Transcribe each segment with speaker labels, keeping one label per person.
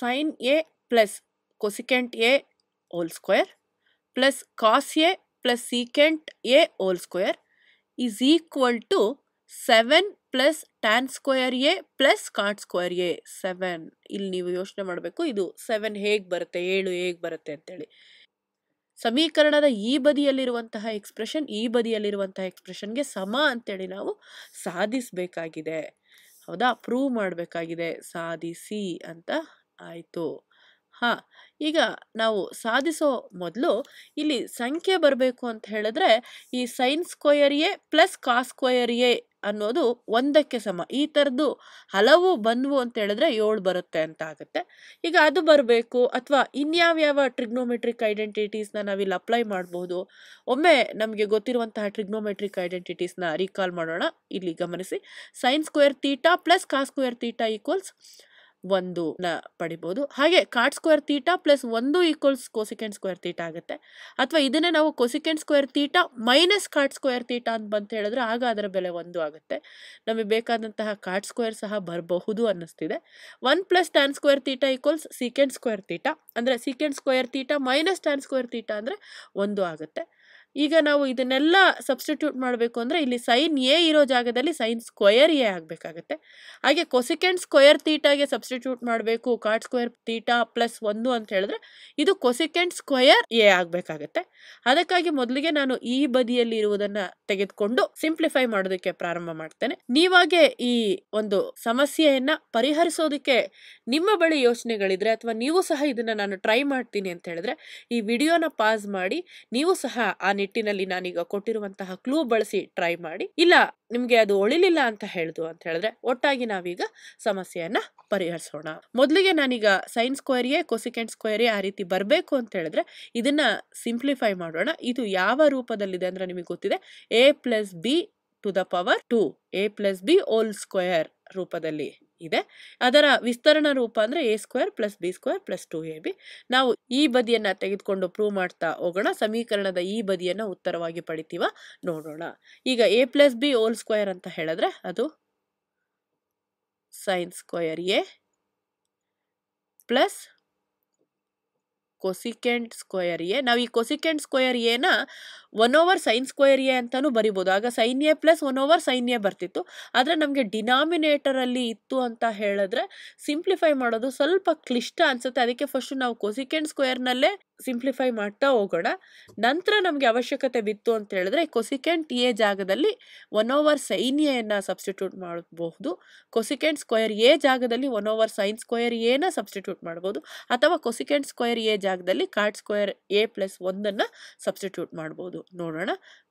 Speaker 1: sign A plus cosecant A whole square plus cos A plus secant A whole square is equal to seven plus tan square A plus cot square A seven ಇಲ್ಲಿ ನೀವು ಯೋಚನೆ ಮಾಡಬೇಕು ಇದು seven ಹೇಗೆ ಬರುತ್ತೆ ಏಳು ಹೇಗೆ ಬರುತ್ತೆ ಅಂತೇಳಿ ಸಮೀಕರಣದ ಈ ಬದಿಯಲ್ಲಿರುವಂತಹ ಎಕ್ಸ್ಪ್ರೆಷನ್ ಈ ಬದಿಯಲ್ಲಿರುವಂತಹ ಎಕ್ಸ್ಪ್ರೆಷನ್ಗೆ ಸಮ ಅಂತೇಳಿ ನಾವು ಸಾಧಿಸಬೇಕಾಗಿದೆ ಹೌದಾ ಪ್ರೂವ್ ಮಾಡಬೇಕಾಗಿದೆ ಸಾಧಿಸಿ ಅಂತ ಆಯಿತು ಹಾಂ ಈಗ ನಾವು ಸಾಧಿಸೋ ಮೊದಲು ಇಲ್ಲಿ ಸಂಖ್ಯೆ ಬರಬೇಕು ಅಂತ ಹೇಳಿದ್ರೆ ಈ sine square A plus cos A ಅನ್ನೋದು ಒಂದಕ್ಕೆ ಸಮ ಈ ಥರದ್ದು ಹಲವು ಬಂದವು ಅಂತ ಹೇಳಿದ್ರೆ ಏಳು ಬರುತ್ತೆ ಅಂತ ಆಗುತ್ತೆ ಈಗ ಅದು ಬರಬೇಕು ಅಥವಾ ಇನ್ಯಾವ್ಯಾವ ಟ್ರಿಗ್ನೋಮೆಟ್ರಿಕ್ ಐಡೆಂಟಿಟೀಸ್ನ ನಾವಿಲ್ಲಿ ಅಪ್ಲೈ ಮಾಡಬಹುದು ಒಮ್ಮೆ ನಮಗೆ ಗೊತ್ತಿರುವಂತಹ ಟ್ರಿಗ್ನೋಮೆಟ್ರಿಕ್ ಐಡೆಂಟಿಟೀಸ್ನ ರೀಕಾಲ್ ಮಾಡೋಣ ಇಲ್ಲಿ ಗಮನಿಸಿ sine square theta plus cos square theta equals ಒಂದು ಪಡಿಬೋದು ಹಾಗೆ ಕಾರ್ಡ್ ಸ್ಕ್ವೇರ್ ತೀಟ ಪ್ಲಸ್ ಒಂದು ಈಕ್ವಲ್ಸ್ ಕೋಸಿಕೆಂಡ್ ಸ್ಕ್ವೇರ್ ತೀಟ ಆಗುತ್ತೆ ಅಥವಾ ಇದನ್ನೇ ನಾವು cosecant square theta minus cot square theta ಅಂತ ಬಂತ ಹೇಳಿದ್ರೆ ಆಗ ಅದರ ಬೆಲೆ ಒಂದು ಆಗುತ್ತೆ ನಮಗೆ ಬೇಕಾದಂತಹ ಕಾರ್ಡ್ ಸ್ಕ್ವೇರ್ ಸಹ ಬರಬಹುದು ಅನ್ನಿಸ್ತಿದೆ one plus tan square theta equals secant square theta ಅಂದರೆ secant square theta minus tan square theta ಅಂದರೆ ಒಂದು ಆಗುತ್ತೆ ಈಗ ನಾವು ಇದನ್ನೆಲ್ಲ ಸಬ್ಸ್ಟಿಟ್ಯೂಟ್ ಮಾಡಬೇಕು ಅಂದರೆ ಇಲ್ಲಿ ಸೈನ್ ಎ ಇರೋ ಜಾಗದಲ್ಲಿ ಸೈನ್ ಸ್ಕ್ವಯರ್ ಎ ಆಗಬೇಕಾಗತ್ತೆ ಹಾಗೆ ಕೊಸಿಕೆಂಡ್ ಸ್ಕ್ವಯರ್ ತೀಟಾಗೆ ಸಬ್ಸ್ಟಿಟ್ಯೂಟ್ ಮಾಡಬೇಕು ಕಾರ್ಡ್ ಸ್ಕ್ವಯರ್ ತೀಟಾ ಪ್ಲಸ್ ಒಂದು ಅಂತ ಹೇಳಿದ್ರೆ ಇದು ಕೊಸಿಕೆಂಡ್ ಸ್ಕ್ವಯರ್ ಎ ಆಗಬೇಕಾಗತ್ತೆ ಅದಕ್ಕಾಗಿ ಮೊದಲಿಗೆ ನಾನು ಈ ಬದಿಯಲ್ಲಿ ಇರುವುದನ್ನು ತೆಗೆದುಕೊಂಡು ಸಿಂಪ್ಲಿಫೈ ಮಾಡೋದಕ್ಕೆ ಪ್ರಾರಂಭ ಮಾಡ್ತೇನೆ ನೀವಾಗೆ ಈ ಒಂದು ಸಮಸ್ಯೆಯನ್ನು ಪರಿಹರಿಸೋದಕ್ಕೆ ನಿಮ್ಮ ಬಳಿ ಯೋಚನೆಗಳಿದ್ರೆ ಅಥವಾ ನೀವು ಸಹ ಇದನ್ನು ನಾನು ಟ್ರೈ ಮಾಡ್ತೀನಿ ಅಂತ ಹೇಳಿದ್ರೆ ಈ ವಿಡಿಯೋನ ಪಾಸ್ ಮಾಡಿ ನೀವು ಸಹ ಆ ನಿಟ್ಟಿನಲ್ಲಿ ನಾನೀಗ ಕೊಟ್ಟಿರುವಂತಹ ಕ್ಲೂ ಬಳಸಿ ಟ್ರೈ ಮಾಡಿ ಇಲ್ಲ ನಿಮ್ಗೆ ಅದು ಒಳಿಲಿಲ್ಲ ಅಂತ ಹೇಳ್ದು ಅಂತ ಹೇಳಿದ್ರೆ ಒಟ್ಟಾಗಿ ನಾವೀಗ ಸಮಸ್ಯೆಯನ್ನ ಪರಿಹರಿಸೋಣ ಮೊದಲಿಗೆ ನಾನೀಗ ಸೈನ್ಸ್ ಸ್ಕ್ವೇರಿಯೇ ಕೊಸಿಕೆಂಟ್ ಸ್ಕ್ವೇರಿಯೇ ಆ ರೀತಿ ಬರಬೇಕು ಅಂತ ಹೇಳಿದ್ರೆ ಇದನ್ನ ಸಿಂಪ್ಲಿಫೈ ಮಾಡೋಣ ಇದು ಯಾವ ರೂಪದಲ್ಲಿದೆ ಅಂದ್ರೆ ನಿಮಗೆ ಗೊತ್ತಿದೆ A plus B to the power two A plus B whole square ರೂಪದಲ್ಲಿ ಇದೆ ಅದರ ವಿಸ್ತರಣ ರೂಪ ಅಂದರೆ A square plus B square plus two A B ನಾವು ಈ ಬದಿಯನ್ನು ತೆಗೆದುಕೊಂಡು ಪ್ರೂವ್ ಮಾಡ್ತಾ ಹೋಗೋಣ ಸಮೀಕರಣದ ಈ ಬದಿಯನ್ನು ಉತ್ತರವಾಗಿ ಪಡಿತೀವ ನೋಡೋಣ ಈಗ A plus B whole square ಅಂತ ಹೇಳಿದ್ರೆ ಅದು sine square A plus cosecant square A ನಾವು ಈ ಕೊಸಿಕೆಂಟ್ ಸ್ಕ್ವಯರ್ ಎನ one over sine square A ಅಂತಲೂ ಬರಿಬೋದು ಆಗ sine A plus one over sine A ಬರ್ತಿತ್ತು ಆದರೆ ನಮಗೆ ಡಿನಾಮಿನೇಟರಲ್ಲಿ ಇತ್ತು ಅಂತ ಹೇಳಿದ್ರೆ ಸಿಂಪ್ಲಿಫೈ ಮಾಡೋದು ಸ್ವಲ್ಪ ಕ್ಲಿಷ್ಟ ಅನಿಸುತ್ತೆ ಅದಕ್ಕೆ ಫಸ್ಟು ನಾವು ಕೊಸಿಕೆಂಟ್ ಸ್ಕ್ವಯರ್ನಲ್ಲೇ ಸಿಂಪ್ಲಿಫೈ ಮಾಡ್ತಾ ಹೋಗೋಣ ನಂತರ ನಮಗೆ ಅವಶ್ಯಕತೆ ಬಿತ್ತು ಅಂತ ಹೇಳಿದ್ರೆ ಕೊಸಿಕೆಂಟ್ ಎ ಜಾಗದಲ್ಲಿ ಒನ್ ಓವರ್ ಸೈನ್ಯೆಯನ್ನು ಸಬ್ಸ್ಟಿಟ್ಯೂಟ್ ಮಾಡಬಹುದು ಕೊಸಿಕೆಂಟ್ ಸ್ಕ್ವೇರ್ ಎ ಜಾಗದಲ್ಲಿ ಒನ್ ಓವರ್ ಸೈನ್ ಸ್ಕ್ವೇರ್ ಎನ ಸಬ್ಸ್ಟಿಟ್ಯೂಟ್ ಮಾಡ್ಬೋದು ಅಥವಾ ಕೊಸಿಕೆಂಟ್ ಸ್ಕ್ವೇರ್ ಎ ಜಾಗದಲ್ಲಿ ಕಾರ್ಡ್ ಸ್ಕ್ವೇರ್ ಎ ಪ್ಲಸ್ ಒಂದನ್ನು ಸಬ್ಸ್ಟಿಟ್ಯೂಟ್ ಮಾಡ್ಬೋದು ನೋಡೋಣ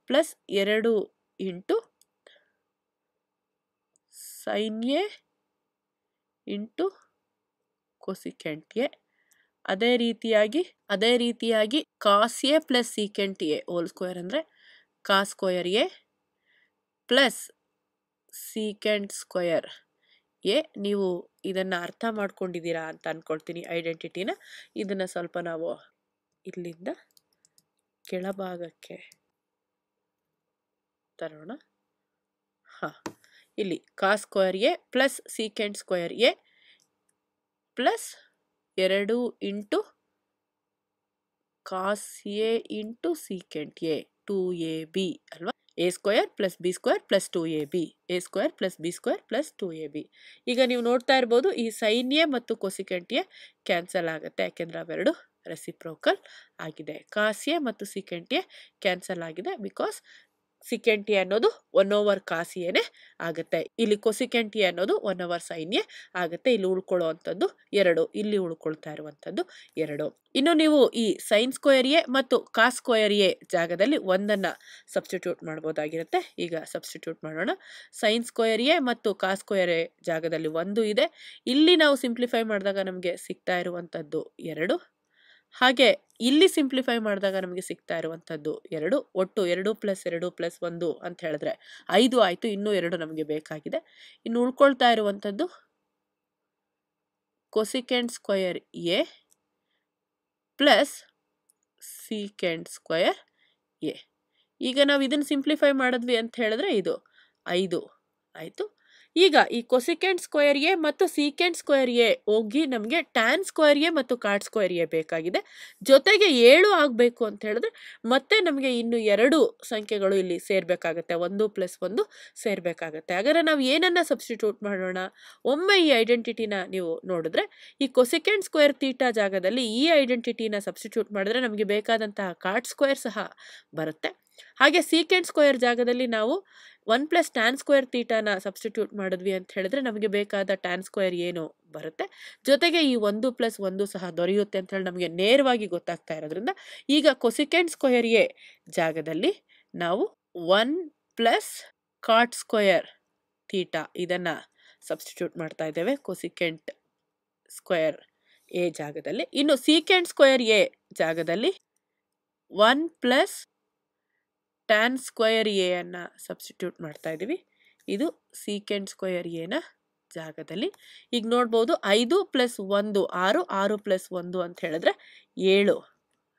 Speaker 1: ಪ್ಲಸ್ ಎರಡು ಇಂಟು ಸೈನ್ಯ ಇಂಟು ಕೊಸಿಕೆಂಟ್ ಎ ಅದೇ ರೀತಿಯಾಗಿ ಅದೇ ರೀತಿಯಾಗಿ cos A plus secant A whole square ಅಂದರೆ cos square A plus secant square A ನೀವು ಇದನ್ನು ಅರ್ಥ ಮಾಡ್ಕೊಂಡಿದ್ದೀರಾ ಅಂತ ಅಂದ್ಕೊಳ್ತೀನಿ ಐಡೆಂಟಿಟಿನ ಇದನ್ನು ಸ್ವಲ್ಪ ನಾವು ಇಲ್ಲಿಂದ ಕೆಳಭಾಗಕ್ಕೆ ತರೋಣ ಹಾಂ ಇಲ್ಲಿ cos square A plus secant square A plus ಎರಡು into cos A into secant A two A B ಅಲ್ವಾ A square plus B square plus two A B A square plus B square plus two A B ಈಗ ನೀವು ನೋಡ್ತಾ ಇರ್ಬೋದು ಈ sine A ಮತ್ತು cosecant A cancel ಆಗುತ್ತೆ ಯಾಕೆಂದ್ರೆ ಅವೆರಡು ರೆಸಿಪ್ರೋಕಲ್ ಆಗಿದೆ ಕಾಸ್ ಎ ಮತ್ತು ಸಿಕೆಂಟ್ ಎ ಕ್ಯಾನ್ಸಲ್ ಆಗಿದೆ ಬಿಕಾಸ್ ಸಿಕೆಂಟಿ ಅನ್ನೋದು ಒನ್ ಓವರ್ ಕಾಸಿಯೇನೆ ಆಗುತ್ತೆ ಇಲ್ಲಿ ಕೊಸಿಕೆಂಟಿ ಅನ್ನೋದು ಒನ್ ಅವರ್ ಸೈನ್ಯೇ ಆಗುತ್ತೆ ಇಲ್ಲಿ ಉಳ್ಕೊಳ್ಳೋ ಅಂಥದ್ದು ಎರಡು ಇಲ್ಲಿ ಉಳ್ಕೊಳ್ತಾ ಇರುವಂಥದ್ದು ಎರಡು ಇನ್ನು ನೀವು ಈ ಸೈನ್ ಸ್ಕ್ವೇರ್ ಮತ್ತು ಕಾಸ್ ಸ್ಕ್ವೇರ್ ಜಾಗದಲ್ಲಿ ಒಂದನ್ನು ಸಬ್ಸ್ಟಿಟ್ಯೂಟ್ ಮಾಡ್ಬೋದಾಗಿರುತ್ತೆ ಈಗ ಸಬ್ಸ್ಟಿಟ್ಯೂಟ್ ಮಾಡೋಣ ಸೈನ್ ಸ್ಕ್ವೇರ್ ಮತ್ತು ಕಾಸ್ ಸ್ಕ್ವೇರ್ ಜಾಗದಲ್ಲಿ ಒಂದು ಇದೆ ಇಲ್ಲಿ ನಾವು ಸಿಂಪ್ಲಿಫೈ ಮಾಡಿದಾಗ ನಮಗೆ ಸಿಗ್ತಾ ಇರುವಂಥದ್ದು ಎರಡು ಹಾಗೆ ಇಲ್ಲಿ ಸಿಂಪ್ಲಿಫೈ ಮಾಡಿದಾಗ ನಮಗೆ ಸಿಗ್ತಾ ಇರುವಂಥದ್ದು ಎರಡು ಒಟ್ಟು ಎರಡು ಪ್ಲಸ್ ಎರಡು ಪ್ಲಸ್ ಒಂದು ಅಂತ ಹೇಳಿದ್ರೆ ಐದು ಆಯಿತು ಇನ್ನೂ ಎರಡು ನಮಗೆ ಬೇಕಾಗಿದೆ ಇನ್ನು ಉಳ್ಕೊಳ್ತಾ ಇರುವಂಥದ್ದು cosecant square A plus secant square A ಈಗ ನಾವು ಇದನ್ನು ಸಿಂಪ್ಲಿಫೈ ಮಾಡಿದ್ವಿ ಅಂತ ಹೇಳಿದ್ರೆ ಇದು ಐದು ಆಯಿತು ಈಗ ಈ ಕೊಸಿಕೆಂಡ್ ಸ್ಕ್ವೇರ್ ಎ ಮತ್ತು ಸೀಕೆಂಡ್ ಸ್ಕ್ವೇರ್ ಎ ಹೋಗಿ ನಮಗೆ ಟ್ಯಾನ್ ಸ್ಕ್ವೇರ್ ಎ ಮತ್ತು ಕಾಟ್ ಸ್ಕ್ವೇರ್ ಎ ಬೇಕಾಗಿದೆ ಜೊತೆಗೆ ಏಳು ಆಗಬೇಕು ಅಂತ ಹೇಳಿದ್ರೆ ಮತ್ತೆ ನಮಗೆ ಇನ್ನು ಎರಡು ಸಂಖ್ಯೆಗಳು ಇಲ್ಲಿ ಸೇರಬೇಕಾಗತ್ತೆ ಒಂದು ಪ್ಲಸ್ ಒಂದು ಸೇರಬೇಕಾಗತ್ತೆ ಹಾಗಾದರೆ ನಾವು ಏನನ್ನು ಸಬ್ಸ್ಟಿಟ್ಯೂಟ್ ಮಾಡೋಣ ಒಮ್ಮೆ ಈ ಐಡೆಂಟಿಟಿನ ನೀವು ನೋಡಿದ್ರೆ ಈ ಕೊಸಿಕೆಂಡ್ ಸ್ಕ್ವೇರ್ ತೀಟ ಜಾಗದಲ್ಲಿ ಈ ಐಡೆಂಟಿಟಿನ ಸಬ್ಸ್ಟಿಟ್ಯೂಟ್ ಮಾಡಿದ್ರೆ ನಮಗೆ ಬೇಕಾದಂತಹ ಕಾಟ್ ಸ್ಕ್ವೇರ್ ಸಹ ಬರುತ್ತೆ ಹಾಗೆ ಸೀಕೆಂಡ್ ಸ್ಕ್ವೇರ್ ಜಾಗದಲ್ಲಿ ನಾವು ಒನ್ ಪ್ಲಸ್ ಟ್ಯಾನ್ ಸ್ಕ್ವೇರ್ ತೀಟಾನ ಸಬ್ಸ್ಟಿಟ್ಯೂಟ್ ಮಾಡಿದ್ವಿ ಅಂತ ಹೇಳಿದ್ರೆ ನಮಗೆ ಬೇಕಾದ ಟ್ಯಾನ್ ಸ್ಕ್ವೇರ್ ಏನು ಬರುತ್ತೆ ಜೊತೆಗೆ ಈ ಒಂದು ಪ್ಲಸ್ ಒಂದು ಸಹ ದೊರೆಯುತ್ತೆ ಅಂತ ಹೇಳಿ ನಮಗೆ ನೇರವಾಗಿ ಗೊತ್ತಾಗ್ತಾ ಇರೋದ್ರಿಂದ ಈಗ ಕೊಸಿಕೆಂಡ್ ಸ್ಕ್ವೇರ್ ಎ ಜಾಗದಲ್ಲಿ ನಾವು one plus cot square theta ಇದನ್ನು ಸಬ್ಸ್ಟಿಟ್ಯೂಟ್ ಮಾಡ್ತಾ ಇದ್ದೇವೆ ಕೊಸಿಕೆಂಟ್ ಸ್ಕ್ವೇರ್ ಎ ಜಾಗದಲ್ಲಿ ಇನ್ನು ಸೀಕೆಂಟ್ ಸ್ಕ್ವೇರ್ ಎ ಜಾಗದಲ್ಲಿ one plus tan square A ಅನ್ನು ಸಬ್ಸ್ಟಿಟ್ಯೂಟ್ ಮಾಡ್ತಾ ಇದ್ದೀವಿ ಇದು ಸೀಕೆಂಡ್ ಸ್ಕ್ವಯರ್ ಎನ ಜಾಗದಲ್ಲಿ ಈಗ ನೋಡ್ಬೋದು ಐದು ಪ್ಲಸ್ ಒಂದು ಆರು ಆರು ಪ್ಲಸ್ ಒಂದು ಅಂತ ಹೇಳಿದ್ರೆ ಏಳು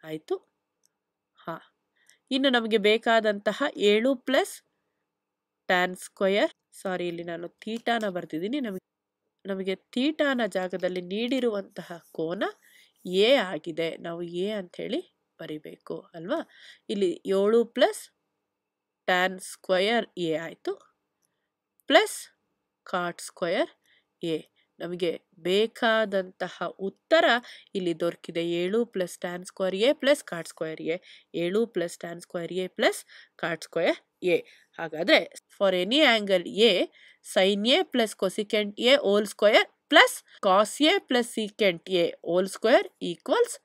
Speaker 1: ಆಯಿತು ಹಾಂ ಇನ್ನು ನಮಗೆ ಬೇಕಾದಂತಹ ಏಳು ಪ್ಲಸ್ ಟ್ಯಾನ್ ಸ್ಕ್ವಯರ್ ಸಾರಿ ಇಲ್ಲಿ ನಾನು ತೀಟಾನ ಬರ್ತಿದ್ದೀನಿ ನಮಗೆ ನಮಗೆ ತೀಟಾನ ಜಾಗದಲ್ಲಿ ನೀಡಿರುವಂತಹ ಕೋನ ಎ ಆಗಿದೆ ನಾವು ಎ ಅಂಥೇಳಿ ಬರಿಬೇಕು ಅಲ್ವಾ ಇಲ್ಲಿ ಏಳು ಪ್ಲಸ್ ಟ್ಯಾನ್ ಸ್ಕ್ವಯರ್ ಎ ಆಯಿತು ಪ್ಲಸ್ ಕಾಟ್ ಸ್ಕ್ವಯರ್ ಎ ನಮಗೆ ಬೇಕಾದಂತಹ ಉತ್ತರ ಇಲ್ಲಿ ದೊರಕಿದೆ ಏಳು plus tan square A plus cot square A ಏಳು plus tan square A plus cot square A ಹಾಗಾದರೆ for any angle A sine A plus cosecant A whole square plus cos A plus secant A whole square equals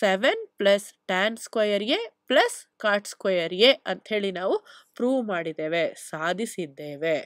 Speaker 1: seven plus tan square A plus cot square A ಅಂಥೇಳಿ ನಾವು prove ಮಾಡಿದ್ದೇವೆ ಸಾಧಿಸಿದ್ದೇವೆ